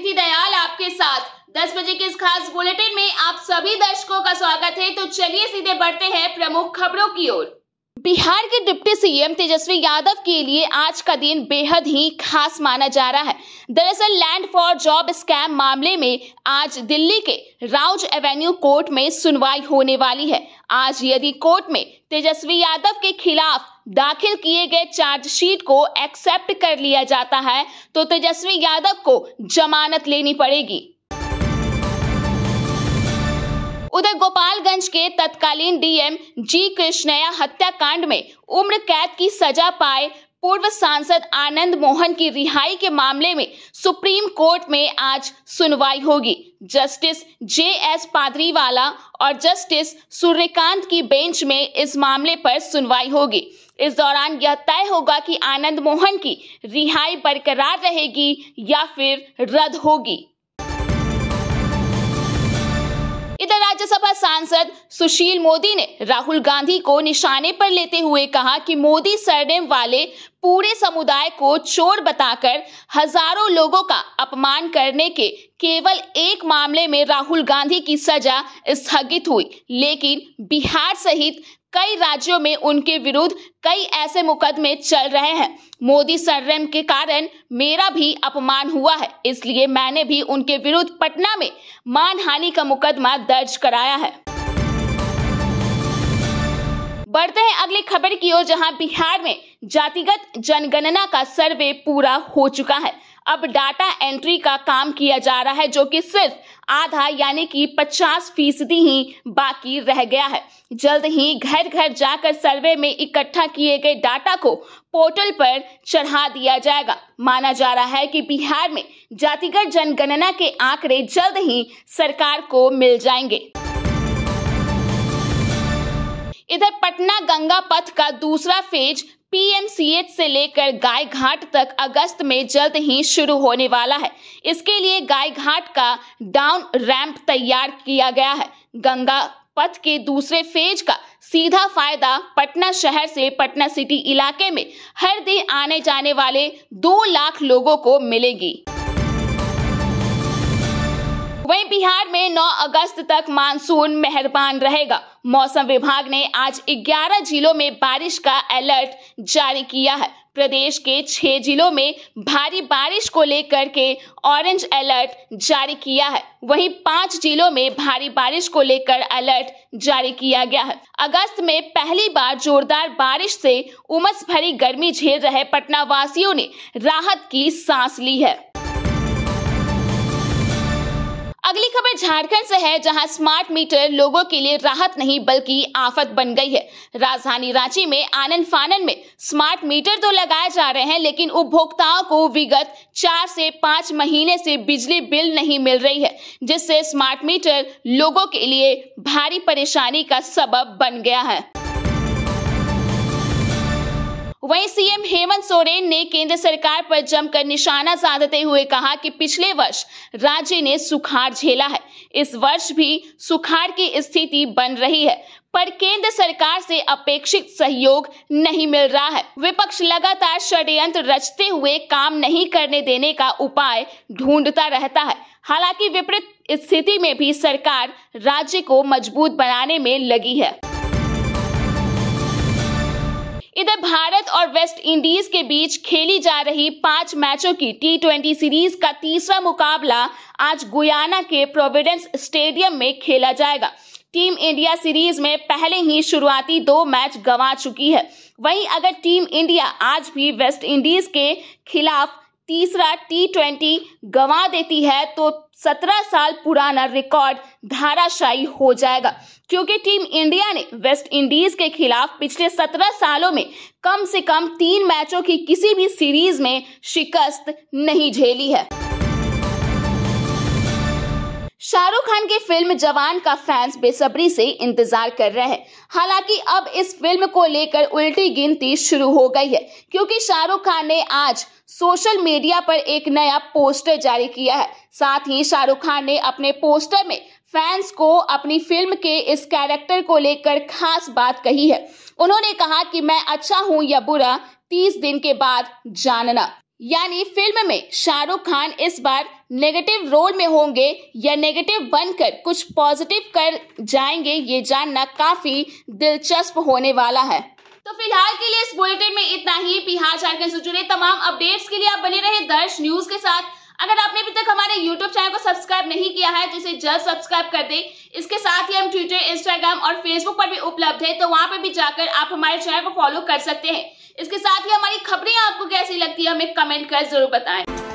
अतिथि दयाल आपके साथ 10 बजे के इस खास बुलेटिन में आप सभी दर्शकों का स्वागत है तो चलिए सीधे बढ़ते हैं प्रमुख खबरों की ओर बिहार के डिप्टी सीएम तेजस्वी यादव के लिए आज का दिन बेहद ही खास माना जा रहा है दरअसल लैंड फॉर जॉब स्कैम मामले में आज दिल्ली के राउज एवेन्यू कोर्ट में सुनवाई होने वाली है आज यदि कोर्ट में तेजस्वी यादव के खिलाफ दाखिल किए गए चार्जशीट को एक्सेप्ट कर लिया जाता है तो तेजस्वी यादव को जमानत लेनी पड़ेगी उधर गोपालगंज के तत्कालीन डीएम जी कृष्णया हत्याकांड में उम्र कैद की सजा पाए पूर्व सांसद आनंद मोहन की रिहाई के मामले में सुप्रीम कोर्ट में आज सुनवाई होगी जस्टिस जे एस पादरीवाला और जस्टिस सूर्यकांत की बेंच में इस मामले पर सुनवाई होगी इस दौरान यह तय होगा कि आनंद मोहन की रिहाई बरकरार रहेगी या फिर रद्द होगी इधर राज्यसभा सांसद सुशील मोदी ने राहुल गांधी को निशाने पर लेते हुए कहा कि मोदी सरनेम वाले पूरे समुदाय को चोर बताकर हजारों लोगों का अपमान करने के केवल एक मामले में राहुल गांधी की सजा स्थगित हुई लेकिन बिहार सहित कई राज्यों में उनके विरुद्ध कई ऐसे मुकदमे चल रहे हैं मोदी सरम के कारण मेरा भी अपमान हुआ है इसलिए मैंने भी उनके विरुद्ध पटना में मानहानि का मुकदमा दर्ज कराया है बढ़ते हैं अगली खबर की ओर जहां बिहार में जातिगत जनगणना का सर्वे पूरा हो चुका है अब डाटा एंट्री का काम किया जा रहा है जो कि सिर्फ आधा यानी कि 50 फीसदी ही बाकी रह गया है जल्द ही घर घर जाकर सर्वे में इकट्ठा किए गए डाटा को पोर्टल पर चढ़ा दिया जाएगा माना जा रहा है कि बिहार में जातिगत जनगणना के आंकड़े जल्द ही सरकार को मिल जाएंगे इधर पटना गंगा पथ का दूसरा फेज पीएमसीएच से लेकर गाय घाट तक अगस्त में जल्द ही शुरू होने वाला है इसके लिए गाय घाट का डाउन रैंप तैयार किया गया है गंगा पथ के दूसरे फेज का सीधा फायदा पटना शहर से पटना सिटी इलाके में हर दिन आने जाने वाले दो लाख लोगों को मिलेगी वहीं बिहार में 9 अगस्त तक मानसून मेहरबान रहेगा मौसम विभाग ने आज 11 जिलों में बारिश का अलर्ट जारी किया है प्रदेश के छह जिलों में भारी बारिश को लेकर के ऑरेंज अलर्ट जारी किया है वहीं पांच जिलों में भारी बारिश को लेकर अलर्ट जारी किया गया है अगस्त में पहली बार जोरदार बारिश से उमस भरी गर्मी झेल रहे पटना वासियों ने राहत की सांस ली है अगली खबर झारखंड से है जहां स्मार्ट मीटर लोगों के लिए राहत नहीं बल्कि आफत बन गई है राजधानी रांची में आनंद फानन में स्मार्ट मीटर तो लगाए जा रहे हैं लेकिन उपभोक्ताओं को विगत चार से पाँच महीने से बिजली बिल नहीं मिल रही है जिससे स्मार्ट मीटर लोगों के लिए भारी परेशानी का सबब बन गया है वहीं सीएम हेमंत सोरेन ने केंद्र सरकार पर जमकर निशाना साधते हुए कहा कि पिछले वर्ष राज्य ने सुखाड़ झेला है इस वर्ष भी सुखाड़ की स्थिति बन रही है पर केंद्र सरकार से अपेक्षित सहयोग नहीं मिल रहा है विपक्ष लगातार षड्यंत्र रचते हुए काम नहीं करने देने का उपाय ढूंढता रहता है हालांकि विपरीत स्थिति में भी सरकार राज्य को मजबूत बनाने में लगी है इधर भारत और वेस्ट इंडीज के बीच खेली जा रही पांच मैचों की टी ट्वेंटी सीरीज का तीसरा मुकाबला आज गुयाना के प्रोविडेंस स्टेडियम में खेला जाएगा टीम इंडिया सीरीज में पहले ही शुरुआती दो मैच गंवा चुकी है वहीं अगर टीम इंडिया आज भी वेस्ट इंडीज के खिलाफ तीसरा टी ट्वेंटी गंवा देती है तो सत्रह साल पुराना रिकॉर्ड धाराशायी हो जाएगा क्योंकि टीम इंडिया ने वेस्ट इंडीज के खिलाफ पिछले सत्रह सालों में कम से कम तीन मैचों की किसी भी सीरीज में शिकस्त नहीं झेली है शाहरुख खान की फिल्म जवान का फैंस बेसब्री से इंतजार कर रहे हैं हालांकि अब इस फिल्म को लेकर उल्टी गिनती शुरू हो गई है क्योंकि शाहरुख खान ने आज सोशल मीडिया पर एक नया पोस्टर जारी किया है साथ ही शाहरुख खान ने अपने पोस्टर में फैंस को अपनी फिल्म के इस कैरेक्टर को लेकर खास बात कही है उन्होंने कहा कि मैं अच्छा हूं या बुरा तीस दिन के बाद जानना यानी फिल्म में शाहरुख खान इस बार नेगेटिव रोल में होंगे या नेगेटिव बनकर कुछ पॉजिटिव कर जाएंगे ये जानना काफी दिलचस्प होने वाला है तो फिलहाल के लिए इस बुलेटिन में इतना ही बिहार झारखंड से जुड़े तमाम अपडेट्स के लिए आप बने रहे दर्श न्यूज के साथ अगर आपने अभी तक हमारे यूट्यूब चैनल को सब्सक्राइब नहीं किया है तो इसे जल्द सब्सक्राइब कर दें इसके साथ ही हम ट्विटर इंस्टाग्राम और फेसबुक पर भी उपलब्ध है तो वहां पर भी जाकर आप हमारे चैनल को फॉलो कर सकते हैं इसके साथ ही हमारी खबरें आपको कैसी लगती है हमें कमेंट कर जरूर बताएं